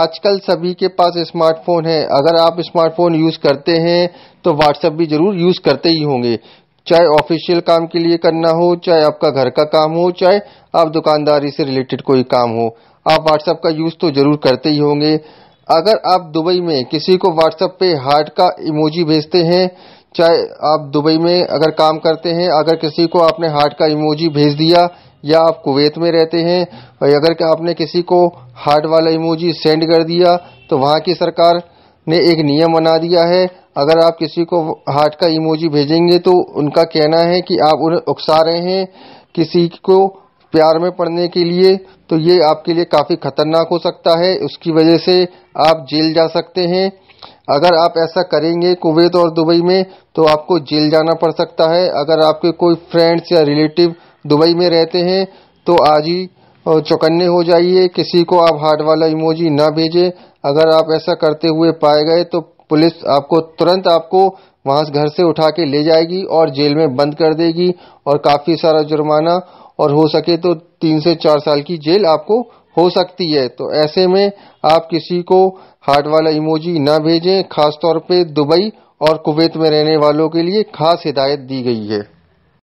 आजकल सभी के पास स्मार्टफोन है अगर आप स्मार्टफोन यूज करते हैं तो व्हाट्सएप भी जरूर यूज करते ही होंगे चाहे ऑफिशियल काम के लिए करना हो चाहे आपका घर का काम हो चाहे आप दुकानदारी से रिलेटेड कोई काम हो आप व्हाट्सएप का यूज तो जरूर करते ही होंगे अगर आप दुबई में किसी को व्हाट्सएप पे हार्ट का इमोजी भेजते हैं चाहे आप दुबई में अगर काम करते हैं अगर किसी को आपने हार्ट का इमोजी भेज दिया या आप कुवैत में रहते हैं और अगर कि आपने किसी को हार्ट वाला इमोजी सेंड कर दिया तो वहाँ की सरकार ने एक नियम बना दिया है अगर आप किसी को हार्ट का इमोजी भेजेंगे तो उनका कहना है कि आप उन्हें उकसा रहे हैं किसी को प्यार में पड़ने के लिए तो ये आपके लिए काफ़ी खतरनाक हो सकता है उसकी वजह से आप जेल जा सकते हैं अगर आप ऐसा करेंगे कुवैत और दुबई में तो आपको जेल जाना पड़ सकता है अगर आपके कोई फ्रेंड्स या रिलेटिव दुबई में रहते हैं तो आज ही चौकन्ने हो जाइए किसी को आप हार्ट वाला इमोजी ना भेजें अगर आप ऐसा करते हुए पाए गए तो पुलिस आपको तुरंत आपको वहां घर से उठा के ले जाएगी और जेल में बंद कर देगी और काफी सारा जुर्माना और हो सके तो तीन से चार साल की जेल आपको हो सकती है तो ऐसे में आप किसी को हार्ट वाला इमोजी ना भेजें खासतौर पे दुबई और कुवैत में रहने वालों के लिए खास हिदायत दी गई है